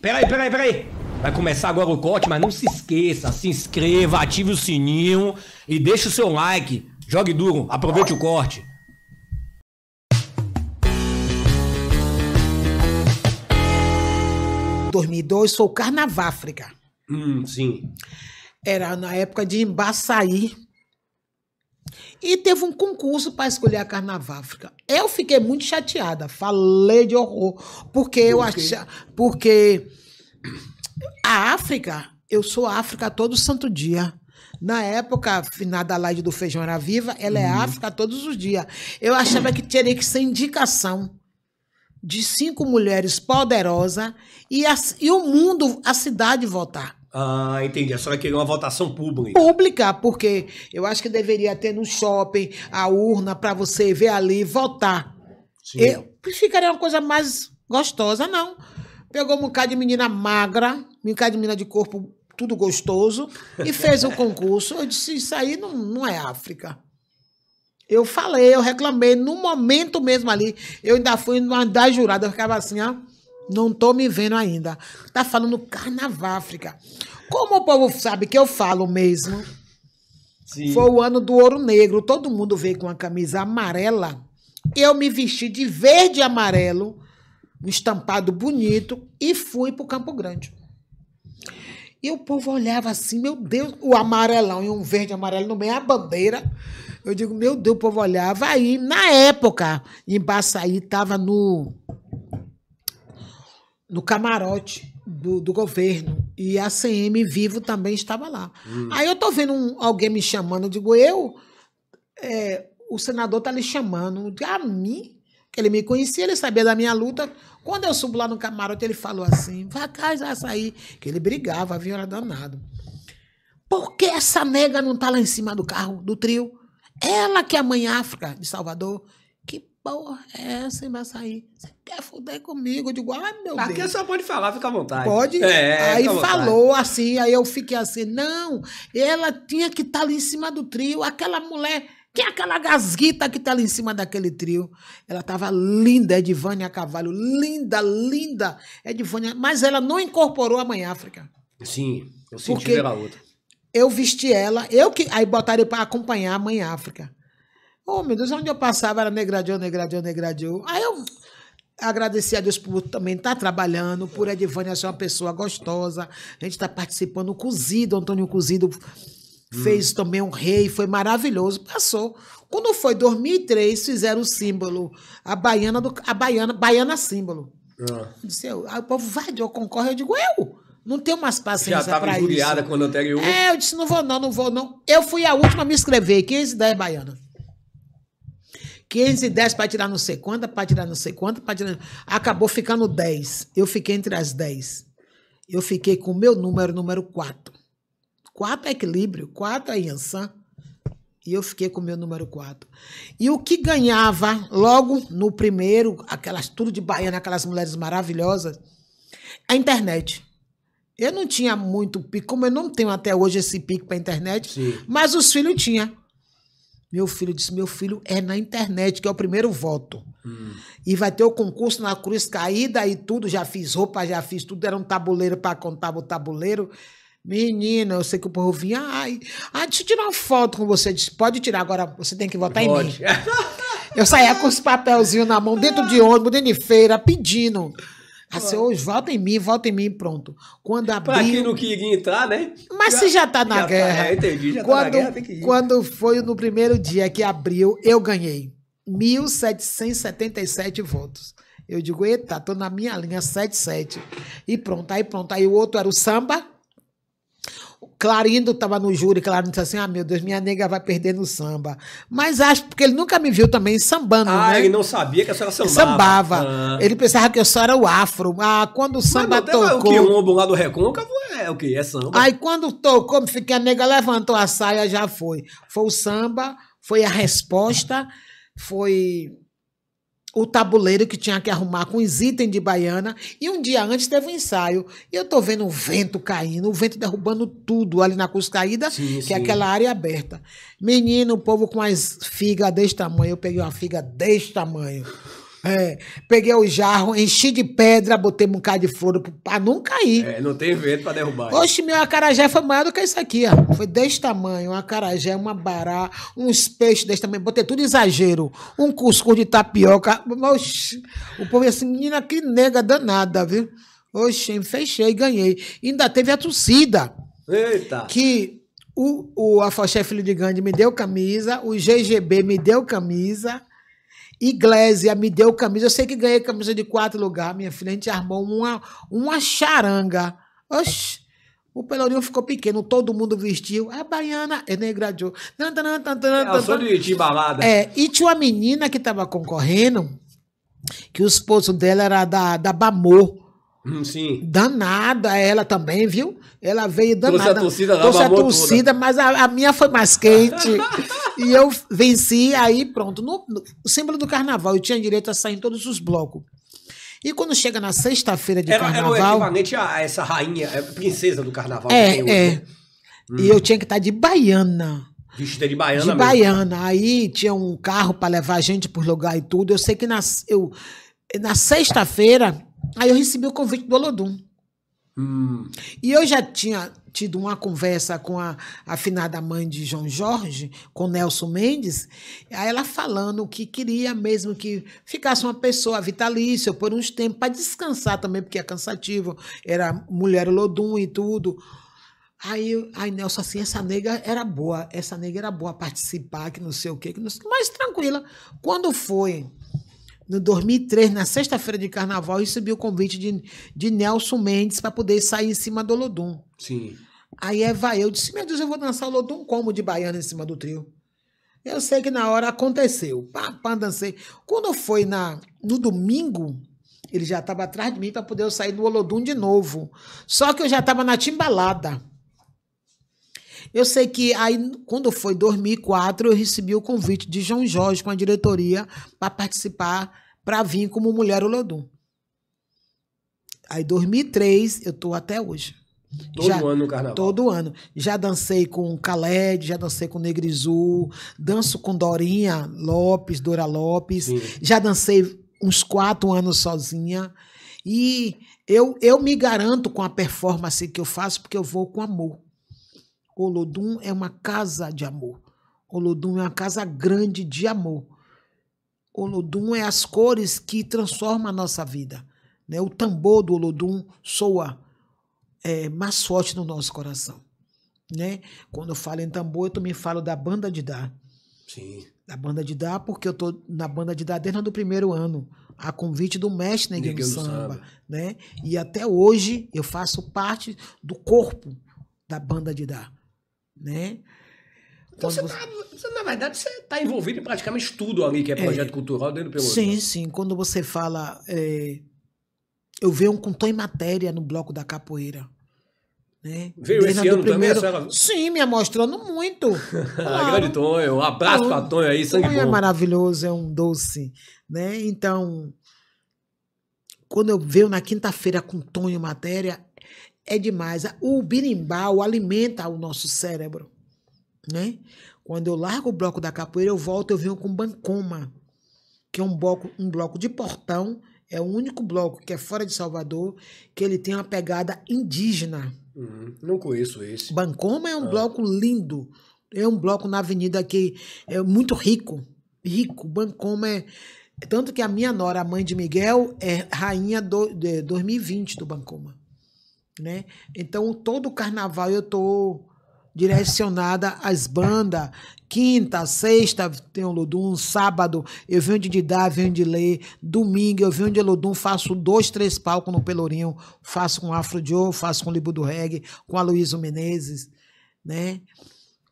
Peraí, peraí, peraí. Vai começar agora o corte, mas não se esqueça, se inscreva, ative o sininho e deixe o seu like. Jogue duro, aproveite o corte. Em 2002 foi o África. Hum, sim. Era na época de Embaçaí, e teve um concurso para escolher a Carnaval África. Eu fiquei muito chateada, falei de horror, porque Por eu achava. Porque a África, eu sou África todo santo dia. Na época, a da Laide do Feijão era viva, ela é uhum. África todos os dias. Eu achava que teria que ser indicação de cinco mulheres poderosas e, e o mundo, a cidade votar. Ah, entendi. A senhora queria uma votação pública. Então. Pública, porque eu acho que deveria ter no shopping a urna para você ver ali e votar. Sim. Eu, ficaria uma coisa mais gostosa, não. Pegou um bocado de menina magra, um bocado de menina de corpo tudo gostoso e fez o concurso. Eu disse, isso aí não, não é África. Eu falei, eu reclamei, no momento mesmo ali, eu ainda fui numa das juradas, eu ficava assim, ó. Não tô me vendo ainda. Tá falando carnaval, África. Como o povo sabe que eu falo mesmo. Sim. Foi o ano do ouro negro. Todo mundo veio com a camisa amarela. Eu me vesti de verde e amarelo, um estampado bonito, e fui pro Campo Grande. E o povo olhava assim, meu Deus, o amarelão e um verde amarelo no meio, a bandeira. Eu digo, meu Deus, o povo olhava. Aí, na época, em Baçaí, estava no no camarote do, do, governo. E a CM Vivo também estava lá. Hum. Aí eu tô vendo um, alguém me chamando, eu digo, eu. É, o senador tá lhe chamando. A mim, que ele me conhecia, ele sabia da minha luta. Quando eu subo lá no camarote, ele falou assim: vá cá, já sair. Que ele brigava, viu? Era danado. Por que essa nega não tá lá em cima do carro, do trio? Ela que é a mãe África de Salvador, porra é essa vai sair. Você quer fuder comigo? Eu digo, ai meu Aqui é Deus. Aqui só pode falar, fica à vontade. Pode? É, aí falou vontade. assim, aí eu fiquei assim, não, ela tinha que estar tá ali em cima do trio, aquela mulher. Quem é aquela gasguita que tá ali em cima daquele trio? Ela tava linda, Edivânia Cavalho. Linda, linda, Edivânia. Mas ela não incorporou a Mãe África. Sim, eu senti pela outra. Eu vesti ela, eu que. Aí botaram para acompanhar a Mãe África. Oh, meu Deus, onde eu passava era negradinho, negradinho, negradinho. Aí eu agradeci a Deus por também estar tá trabalhando, por Edivânia ser uma pessoa gostosa. A gente está participando. O Cozido, Antônio Cozido, hum. fez hum. também um rei, foi maravilhoso. Passou. Quando foi 2003, fizeram o símbolo, a baiana, do, a baiana, baiana símbolo. Ah. Disse, eu, aí o povo vai, eu concorre. Eu digo, eu? Não tenho mais paciência para isso. Já estava quando eu peguei o... É, eu disse, não vou não, não vou não. Eu fui a última a me inscrever, 15 e 10 baiana. 510 para tirar não sei quanto, para tirar não sei quanto, para tirar. Acabou ficando 10. Eu fiquei entre as 10. Eu fiquei com o meu número, número 4. 4 é equilíbrio, 4 é Yansan. E eu fiquei com o meu número 4. E o que ganhava logo no primeiro, aquelas tudo de baiana, aquelas mulheres maravilhosas, a internet. Eu não tinha muito pico, como eu não tenho até hoje esse pico para internet, Sim. mas os filhos tinham. Meu filho disse: meu filho é na internet, que é o primeiro voto. Hum. E vai ter o concurso na Cruz Caída e tudo. Já fiz roupa, já fiz tudo. Era um tabuleiro para contar o tabuleiro. Menina, eu sei que o povo vinha. Ai, ah, deixa eu tirar uma foto com você. disse, pode tirar, agora você tem que votar Pode. em mim. Eu saía com os papelzinhos na mão, dentro de ônibus, dentro de feira, pedindo. Assim, ah, hoje, vota em mim, vota em mim, pronto. Quando abriu... Pra quem não queria entrar, né? Mas já, se já tá na já tá- guerra. Tá, entendi, já quando, tá na guerra, tem que ir. Quando foi no primeiro dia que abriu, eu ganhei 1.777 votos. Eu digo, eita, tô na minha linha 77. E pronto, aí pronto. Aí o outro era o samba, Clarindo estava no júri, Clarindo disse assim: ah, meu Deus, minha nega vai perder no samba. Mas acho porque ele nunca me viu também sambando. Ah, né? ele não sabia que a senhora sambava. sambava. Ah. Ele pensava que eu só era o afro. Ah, quando o samba Mas, tocou. O quilombo lá do Recôncavo é o que? É samba. Aí quando tocou, fiquei a nega levantou a saia, já foi. Foi o samba, foi a resposta, foi o tabuleiro que tinha que arrumar com os itens de baiana. E um dia antes teve um ensaio. E eu tô vendo o vento caindo, o vento derrubando tudo ali na Cuscaída sim, que é sim. é aquela área aberta. Menino, o povo com as figas desse tamanho. Eu peguei uma figa desse tamanho. É, peguei o jarro, enchi de pedra, botei um bocado de flor pra não cair. É, não tem vento pra derrubar. Oxe, meu acarajé foi maior do que isso aqui, ó. Foi desse tamanho, um acarajé, uma bará, uns peixes desse tamanho. Botei tudo exagero. Um cuscuz de tapioca. Oxe, o povo é assim, menina, que nega danada, viu? Oxe, fechei, ganhei. Ainda teve a torcida. Eita! Que o, o Afoxé Filho de Gandhi me deu camisa, o GGB me deu camisa. Iglesia me deu camisa. Eu sei que ganhei camisa de quatro lugares, minha filha. A gente armou uma, uma charanga. Oxi. O pelourinho ficou pequeno, todo mundo vestiu. A é baiana é negradiou. É só som de balada. É, e tinha uma menina que estava concorrendo, que o esposo dela era da, da Bamor. Hum, sim. Danada ela também, viu? Ela veio danada. Trouxe a torcida, lá, Trouxe a torcida toda. mas a, a minha foi mais quente. E eu venci, aí pronto. No, no, o símbolo do carnaval, eu tinha direito a sair em todos os blocos. E quando chega na sexta-feira de era, carnaval. Era o equivalente a essa rainha, é, princesa do carnaval. É, é. Hum. E eu tinha que estar tá de baiana. Vestida de baiana De mesmo. baiana. Aí tinha um carro para levar a gente por lugar e tudo. Eu sei que na, na sexta-feira, aí eu recebi o convite do Olodum. Hum. E eu já tinha tido uma conversa com a afinada mãe de João Jorge, com Nelson Mendes, ela falando que queria mesmo que ficasse uma pessoa vitalícia por uns tempos, para descansar também, porque é cansativo, era mulher Lodum e tudo. Aí, aí Nelson assim, essa nega era boa, essa nega era boa participar, que não sei o quê, que não sei, mas tranquila. Quando foi no 2003, na sexta-feira de carnaval, recebi o convite de, de Nelson Mendes para poder sair em cima do Lodum. Sim. Aí Eva, é eu disse, meu Deus, eu vou dançar o Lodum como de baiana em cima do trio. Eu sei que na hora aconteceu. Pá, pá, dancei. Quando foi na, no domingo, ele já estava atrás de mim para poder eu sair do Olodum de novo. Só que eu já estava na timbalada. Eu sei que aí, quando foi 2004, eu recebi o convite de João Jorge com a diretoria para participar, para vir como Mulher Olodum. Aí, 2003, eu tô até hoje. Todo já, ano no carnaval. Todo ano. Já dancei com Caled, já dancei com Negrizu, danço com Dorinha Lopes, Dora Lopes. Sim. Já dancei uns quatro anos sozinha. E eu, eu me garanto com a performance que eu faço, porque eu vou com amor. Olodum é uma casa de amor. Olodum é uma casa grande de amor. Olodum é as cores que transformam a nossa vida. Né? O tambor do Olodum soa é, mais forte no nosso coração. Né? Quando eu falo em tambor, eu também falo da banda de Dá. Sim. Da banda de Dá, porque eu tô na banda de Dá desde o primeiro ano, a convite do mestre Neguinho Samba. Né? E até hoje eu faço parte do corpo da banda de Dá né? Então, você, você... Tá, na verdade, você está envolvido em praticamente tudo ali que é, é. projeto é, cultural dentro do Pelourinho. Sim, né? sim. Quando você fala... É, eu um com tom em matéria no bloco da capoeira. Né? Veio Desde esse ano primeiro... também, senhora... Sim, me amostrando muito. Ah, claro. Grande Tonho, um abraço para Tonho aí, sangue Tonho é bom. é maravilhoso, é um doce, né? Então, quando eu venho na quinta-feira com Tonho Matéria, é demais. O birimbau alimenta o nosso cérebro, né? Quando eu largo o bloco da capoeira, eu volto, eu venho com bancoma, que é um bloco, um bloco de portão, é o único bloco que é fora de Salvador que ele tem uma pegada indígena. Uhum, não conheço esse. Bancoma é um ah. bloco lindo. É um bloco na avenida que é muito rico. Rico. Bancoma é. Tanto que a minha nora, a mãe de Miguel, é rainha do, de 2020 do Bancoma né? Então, todo carnaval eu tô direcionada às bandas. Quinta, sexta tem o Ludum, sábado eu venho de Didá, venho de Lê, domingo eu venho de Ludum, faço dois, três palcos no Pelourinho, faço com Afro Joe, faço com o reg do Reggae, com Aloysio Menezes, né?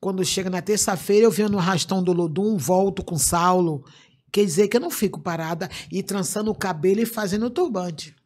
Quando chega na terça-feira eu venho no Rastão do Ludum, volto com Saulo, quer dizer que eu não fico parada e trançando o cabelo e fazendo turbante.